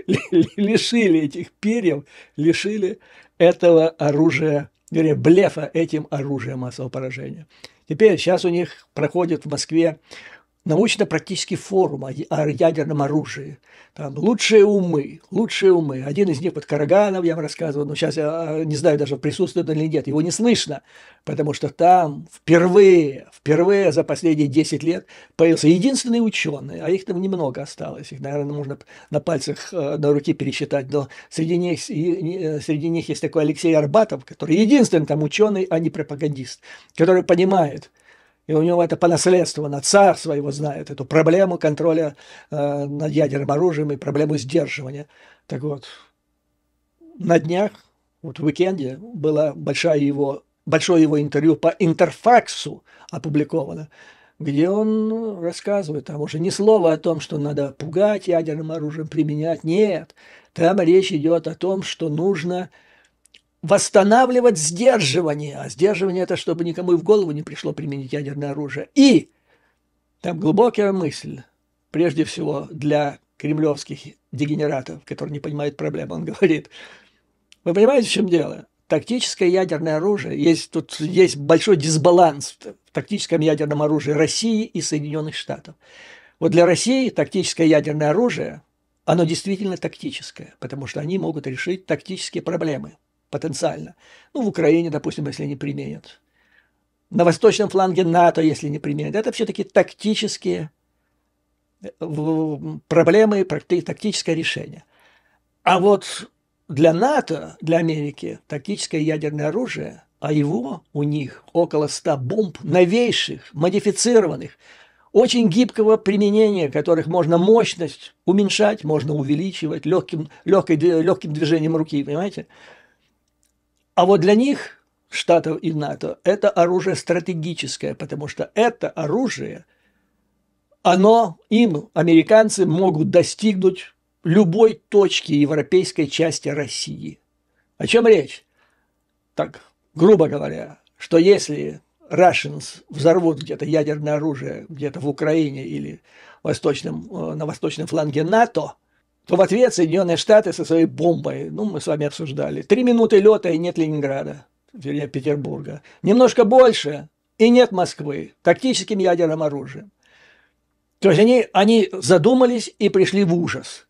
лишили этих перьев, лишили этого оружия, вернее, блефа этим оружием массового поражения. Теперь сейчас у них проходит в Москве научно-практический форум о ядерном оружии. Там лучшие умы, лучшие умы. Один из них под Караганов, я вам рассказывал, но ну, сейчас я а, не знаю даже, присутствует он или нет, его не слышно, потому что там впервые, впервые за последние 10 лет появился единственный ученый, а их там немного осталось, их, наверное, можно на пальцах, э, на руке пересчитать, но среди них, э, среди них есть такой Алексей Арбатов, который единственный там ученый, а не пропагандист, который понимает – и у него это по наследству, на царь своего знает, эту проблему контроля э, над ядерным оружием и проблему сдерживания. Так вот, на днях, вот в уикенде, было большое его, большое его интервью по интерфаксу опубликовано, где он рассказывает, там уже ни слова о том, что надо пугать ядерным оружием, применять, нет. Там речь идет о том, что нужно восстанавливать сдерживание. А сдерживание – это чтобы никому и в голову не пришло применить ядерное оружие. И там глубокая мысль, прежде всего, для кремлевских дегенератов, которые не понимают проблемы, он говорит. Вы понимаете, в чем дело? Тактическое ядерное оружие, есть, тут есть большой дисбаланс в тактическом ядерном оружии России и Соединенных Штатов. Вот для России тактическое ядерное оружие, оно действительно тактическое, потому что они могут решить тактические проблемы – потенциально. Ну, в Украине, допустим, если не применят. На восточном фланге НАТО, если не применят. Это все-таки тактические э, проблемы, тактическое решение. А вот для НАТО, для Америки, тактическое ядерное оружие, а его у них около 100 бомб новейших, модифицированных, очень гибкого применения, которых можно мощность уменьшать, можно увеличивать легким, легкой, легким движением руки, понимаете? А вот для них, Штатов и НАТО, это оружие стратегическое, потому что это оружие, оно, им, американцы, могут достигнуть любой точки европейской части России. О чем речь? Так, грубо говоря, что если Russians взорвут где-то ядерное оружие где-то в Украине или восточном, э, на восточном фланге НАТО, то в ответ Соединенные Штаты со своей бомбой, ну, мы с вами обсуждали, три минуты лета и нет Ленинграда, вернее, Петербурга. Немножко больше и нет Москвы тактическим ядерным оружием. То есть они, они задумались и пришли в ужас.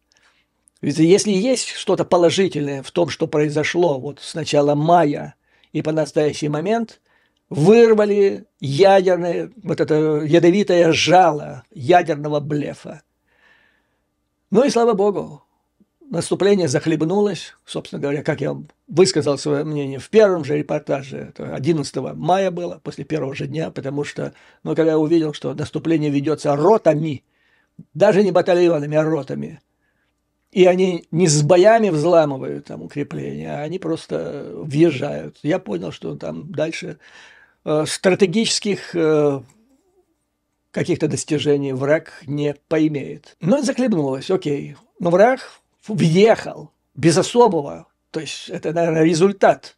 Ведь если есть что-то положительное в том, что произошло вот с начала мая и по настоящий момент, вырвали ядерное, вот это ядовитое жало ядерного блефа. Ну и слава богу, наступление захлебнулось, собственно говоря, как я высказал свое мнение в первом же репортаже, это 11 мая было, после первого же дня, потому что, ну, когда я увидел, что наступление ведется ротами, даже не батальонами, а ротами, и они не с боями взламывают там укрепления, а они просто въезжают. Я понял, что там дальше э, стратегических э, каких-то достижений враг не поимеет. Но ну, заклебнулась, окей. Но враг въехал без особого, то есть это, наверное, результат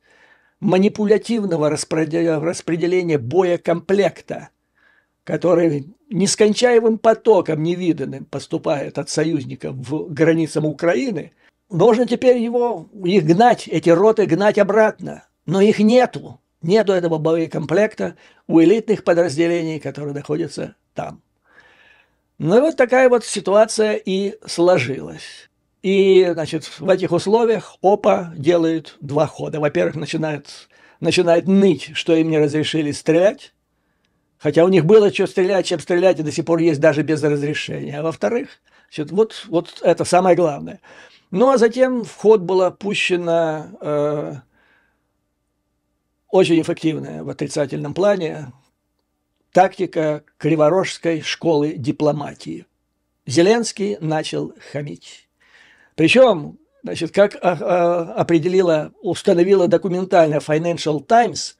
манипулятивного распределения боекомплекта, который нескончаемым потоком невиданным поступает от союзников в границам Украины, должен теперь его, их гнать, эти роты гнать обратно. Но их нету. Нету этого боекомплекта у элитных подразделений, которые находятся там. Ну вот такая вот ситуация и сложилась. И, значит, в этих условиях ОПА делают два хода. Во-первых, начинают начинают ныть, что им не разрешили стрелять, хотя у них было что стрелять, чем стрелять, и до сих пор есть даже без разрешения. А во-вторых, значит, вот, вот это самое главное. Ну, а затем в ход была пущена э, очень эффективная в отрицательном плане Тактика криворожской школы дипломатии. Зеленский начал хамить. Причем, значит, как а, а, определила, установила документально Financial Times,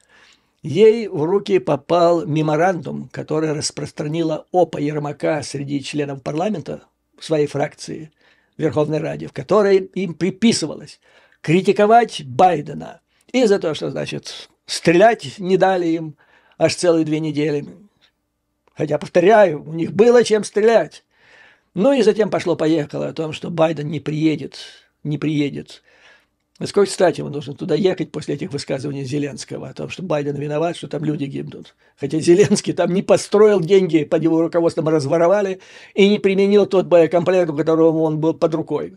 ей в руки попал меморандум, который распространила ОПА Ермака среди членов парламента своей фракции Верховной Раде, в которой им приписывалось критиковать Байдена и за то, что, значит, стрелять не дали им аж целые две недели, Хотя, повторяю, у них было чем стрелять. Ну и затем пошло-поехало о том, что Байден не приедет, не приедет. И Сколько, кстати, он должен туда ехать после этих высказываний Зеленского о том, что Байден виноват, что там люди гибнут. Хотя Зеленский там не построил деньги, под его руководством разворовали и не применил тот боекомплект, у которого он был под рукой.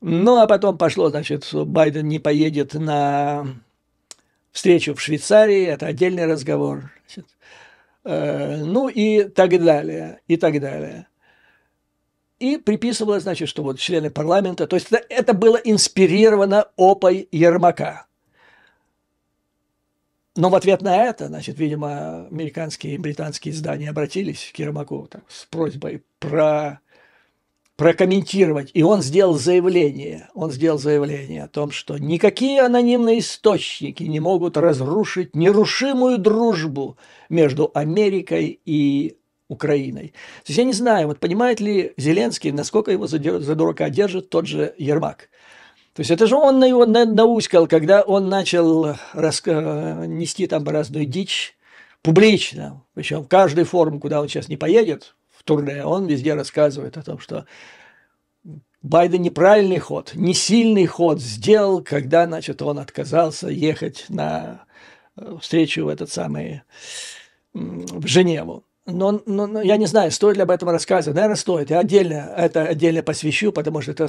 Ну, а потом пошло, значит, что Байден не поедет на встречу в Швейцарии, это отдельный разговор. Значит. Э, ну и так далее, и так далее. И приписывалось, значит, что вот члены парламента, то есть это, это было инспирировано опой Ермака. Но в ответ на это, значит, видимо, американские и британские издания обратились к Ермаку так, с просьбой про прокомментировать. И он сделал заявление, он сделал заявление о том, что никакие анонимные источники не могут разрушить нерушимую дружбу между Америкой и Украиной. То есть я не знаю, вот понимает ли Зеленский, насколько его за, дурака держит тот же Ермак. То есть это же он на его на, науськал, когда он начал рас, нести там разную дичь публично, причем в каждый форум, куда он сейчас не поедет, турне, он везде рассказывает о том, что Байден неправильный ход, не сильный ход сделал, когда, значит, он отказался ехать на э, встречу в этот самый в Женеву. Но, но, но я не знаю, стоит ли об этом рассказывать. Наверное, стоит. Я отдельно это отдельно посвящу, потому что это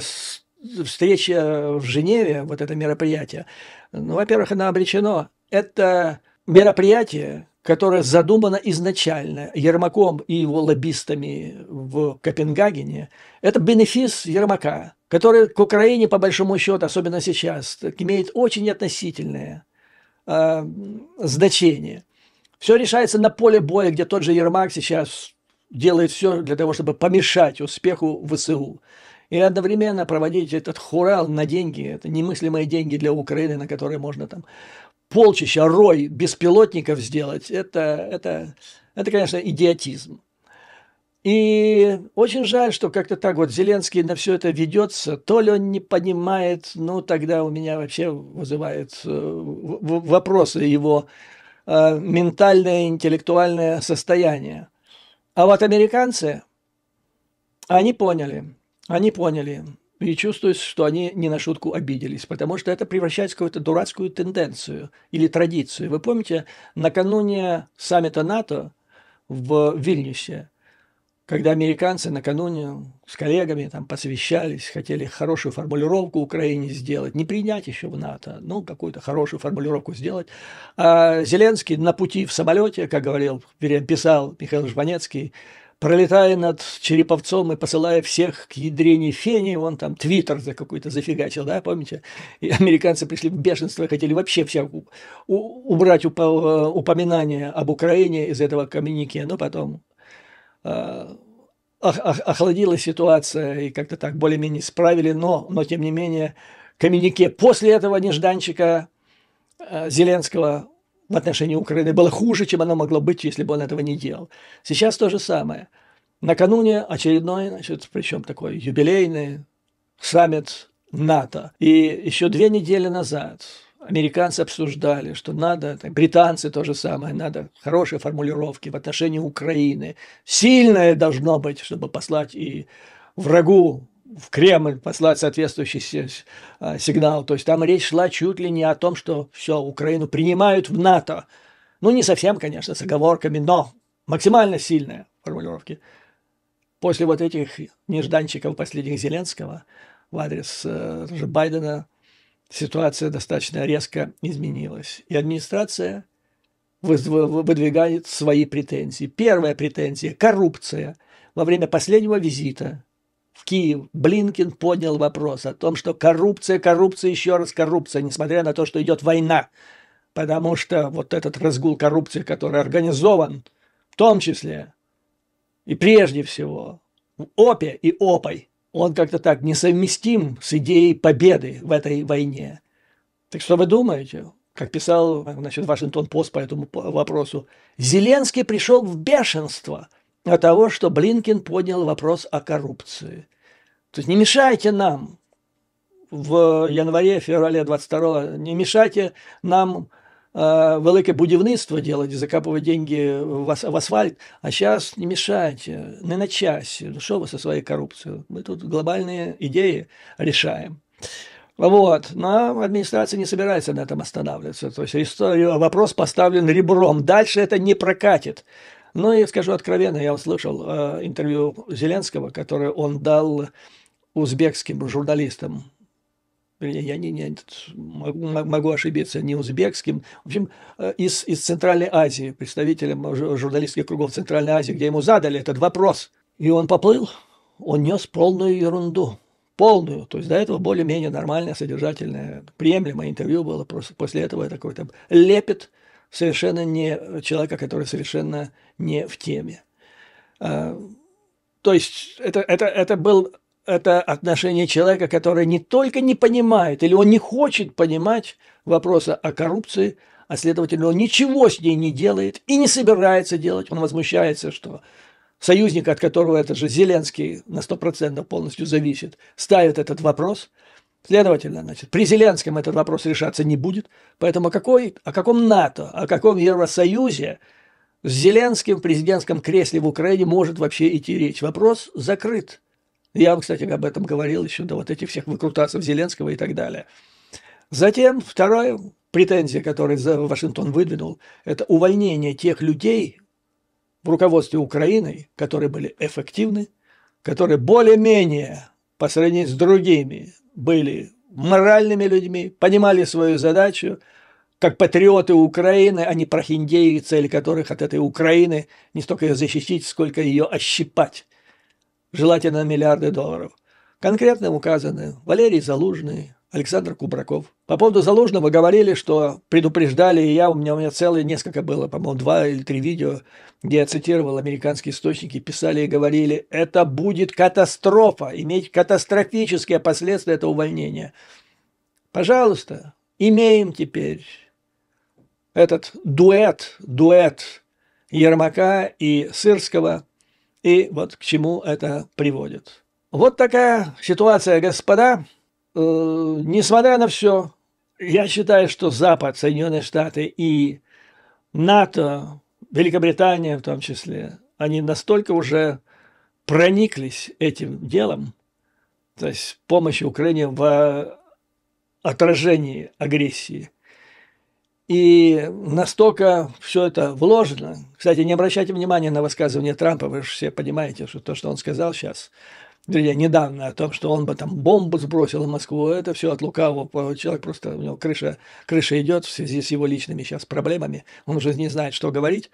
встреча э, в Женеве, вот это мероприятие. Ну, во-первых, оно обречено. Это мероприятие, которая задумана изначально Ермаком и его лоббистами в Копенгагене, это бенефис Ермака, который к Украине, по большому счету, особенно сейчас, имеет очень относительное э, значение. Все решается на поле боя, где тот же Ермак сейчас делает все для того, чтобы помешать успеху ВСУ. И одновременно проводить этот хурал на деньги, это немыслимые деньги для Украины, на которые можно там полчища, рой беспилотников сделать, это, это, это, конечно, идиотизм. И очень жаль, что как-то так вот Зеленский на все это ведется. То ли он не понимает, ну тогда у меня вообще вызывает э, вопросы его э, ментальное, интеллектуальное состояние. А вот американцы, они поняли, они поняли. И чувствуется, что они не на шутку обиделись, потому что это превращается в какую-то дурацкую тенденцию или традицию. Вы помните, накануне саммита НАТО в Вильнюсе, когда американцы накануне с коллегами там посовещались, хотели хорошую формулировку Украине сделать, не принять еще в НАТО, ну, какую-то хорошую формулировку сделать. А Зеленский на пути в самолете, как говорил, переписал Михаил Жванецкий, пролетая над Череповцом и посылая всех к ядрене фени, он там твиттер за какой-то зафигачил, да, помните? И американцы пришли в бешенство, хотели вообще все убрать уп э, упоминание об Украине из этого коммюнике. но потом э, охладила ситуация и как-то так более-менее справили, но, но тем не менее коммюнике после этого нежданчика э, Зеленского в отношении Украины было хуже, чем оно могло быть, если бы он этого не делал. Сейчас то же самое. Накануне очередной, значит, причем такой юбилейный саммит НАТО. И еще две недели назад американцы обсуждали, что надо, там, британцы то же самое, надо хорошие формулировки в отношении Украины. Сильное должно быть, чтобы послать и врагу в Кремль послать соответствующий а, сигнал. То есть там речь шла чуть ли не о том, что все, Украину принимают в НАТО. Ну, не совсем, конечно, с оговорками, но максимально сильные формулировки. После вот этих нежданчиков последних Зеленского в адрес э, Байдена ситуация достаточно резко изменилась. И администрация выдвигает свои претензии. Первая претензия – коррупция. Во время последнего визита в Киев, Блинкин поднял вопрос о том, что коррупция, коррупция, еще раз коррупция, несмотря на то, что идет война. Потому что вот этот разгул коррупции, который организован, в том числе и прежде всего в ОПе и ОПой, он как-то так несовместим с идеей победы в этой войне. Так что вы думаете? Как писал значит, Вашингтон-Пост по этому вопросу, Зеленский пришел в бешенство – от того, что Блинкин поднял вопрос о коррупции. То есть не мешайте нам в январе-феврале 22-го, не мешайте нам э, велике будівництво делать, закапывать деньги в, ас в асфальт, а сейчас не мешайте, не на часе, ну что вы со своей коррупцией, мы тут глобальные идеи решаем. Вот. Но администрация не собирается на этом останавливаться. То есть вопрос поставлен ребром. Дальше это не прокатит. Ну и скажу откровенно, я услышал э, интервью Зеленского, которое он дал узбекским журналистам. Я не, не могу, могу ошибиться, не узбекским. В общем, э, из, из Центральной Азии, представителем журналистских кругов Центральной Азии, где ему задали этот вопрос. И он поплыл, он нес полную ерунду полную. То есть до этого более-менее нормальное, содержательное, приемлемое интервью было. Просто после этого это какой-то лепет – совершенно не человека, который совершенно не в теме. А, то есть это, это, это был это отношение человека, который не только не понимает, или он не хочет понимать вопроса о коррупции, а следовательно, он ничего с ней не делает и не собирается делать. Он возмущается, что союзник, от которого это же Зеленский на 100% полностью зависит, ставит этот вопрос – Следовательно, значит, при Зеленском этот вопрос решаться не будет. Поэтому о, какой, о каком НАТО, о каком Евросоюзе с Зеленским в президентском кресле в Украине может вообще идти речь? Вопрос закрыт. Я вам, кстати, об этом говорил еще до вот этих всех выкрутасов Зеленского и так далее. Затем вторая претензия, которую Вашингтон выдвинул, это увольнение тех людей в руководстве Украины, которые были эффективны, которые более-менее по сравнению с другими были моральными людьми, понимали свою задачу, как патриоты Украины, а не прохиндеи, цель которых от этой Украины не столько ее защитить, сколько ее ощипать, желательно миллиарды долларов. Конкретно указаны Валерий Залужный, Александр Кубраков. По поводу Залужного говорили, что предупреждали, и я, у меня, у меня целые несколько было, по-моему, два или три видео, где я цитировал американские источники, писали и говорили, это будет катастрофа, иметь катастрофические последствия этого увольнения. Пожалуйста, имеем теперь этот дуэт, дуэт Ермака и Сырского, и вот к чему это приводит. Вот такая ситуация, господа. Э, несмотря на все, я считаю, что Запад, Соединенные Штаты и НАТО, Великобритания в том числе, они настолько уже прониклись этим делом, то есть помощью Украине в отражении агрессии. И настолько все это вложено. Кстати, не обращайте внимания на высказывание Трампа, вы же все понимаете, что то, что он сказал сейчас, Друзья, недавно о том, что он бы там бомбу сбросил в Москву, это все от лукавого человек просто у него крыша, крыша идет в связи с его личными сейчас проблемами, он уже не знает, что говорить.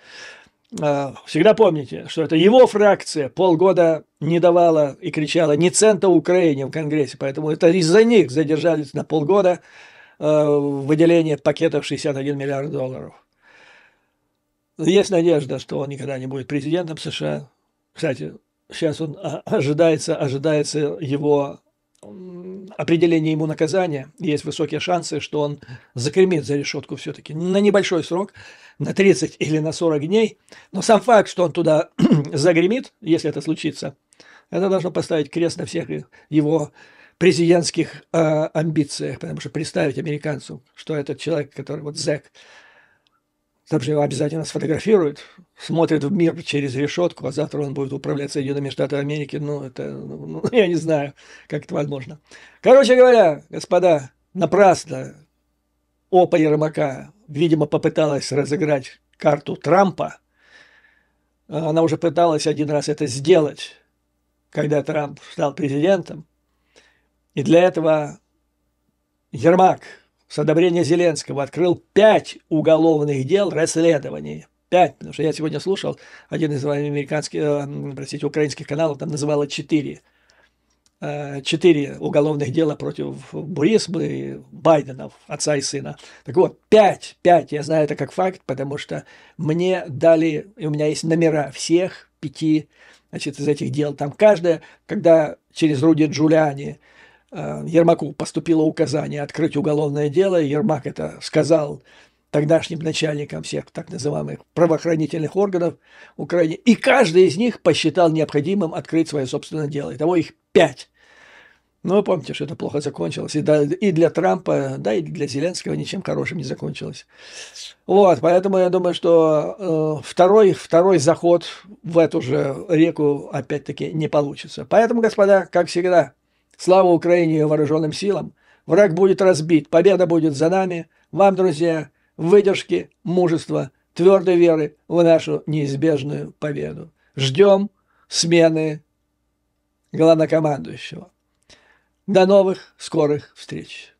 А, всегда помните, что это его фракция полгода не давала и кричала ни цента Украине в Конгрессе, поэтому это из-за них задержались на полгода а, выделение пакетов 61 миллиард долларов. Есть надежда, что он никогда не будет президентом США. Кстати, сейчас он а, ожидается, ожидается его определение ему наказания, есть высокие шансы, что он закремит за решетку все-таки на небольшой срок, на 30 или на 40 дней. Но сам факт, что он туда загремит, если это случится, это должно поставить крест на всех его президентских э, амбициях, потому что представить американцу, что этот человек, который вот зэк, там же его обязательно сфотографируют, смотрят в мир через решетку, а завтра он будет управлять Соединенными Штатами Америки. Ну, это, ну, ну я не знаю, как это возможно. Короче говоря, господа, напрасно опа Ермака, видимо, попыталась разыграть карту Трампа. Она уже пыталась один раз это сделать, когда Трамп стал президентом. И для этого Ермак – с одобрения Зеленского открыл пять уголовных дел расследований. Пять, потому что я сегодня слушал, один из американских, э, простите, украинских каналов там называло четыре. Э, четыре уголовных дела против Бурисмы и Байденов, отца и сына. Так вот, пять, пять, я знаю это как факт, потому что мне дали, и у меня есть номера всех пяти, значит, из этих дел. Там каждая, когда через Руди Джулиани, Э, Ермаку поступило указание открыть уголовное дело. Ермак это сказал тогдашним начальникам всех так называемых правоохранительных органов Украины. И каждый из них посчитал необходимым открыть свое собственное дело. Итого их пять. Но ну, вы помните, что это плохо закончилось. И, да, и для Трампа, да, и для Зеленского ничем хорошим не закончилось. Вот, поэтому я думаю, что э, второй, второй заход в эту же реку опять-таки не получится. Поэтому, господа, как всегда, Слава Украине и вооруженным силам! Враг будет разбит, победа будет за нами. Вам, друзья, выдержки, мужества, твердой веры в нашу неизбежную победу. Ждем смены главнокомандующего. До новых скорых встреч!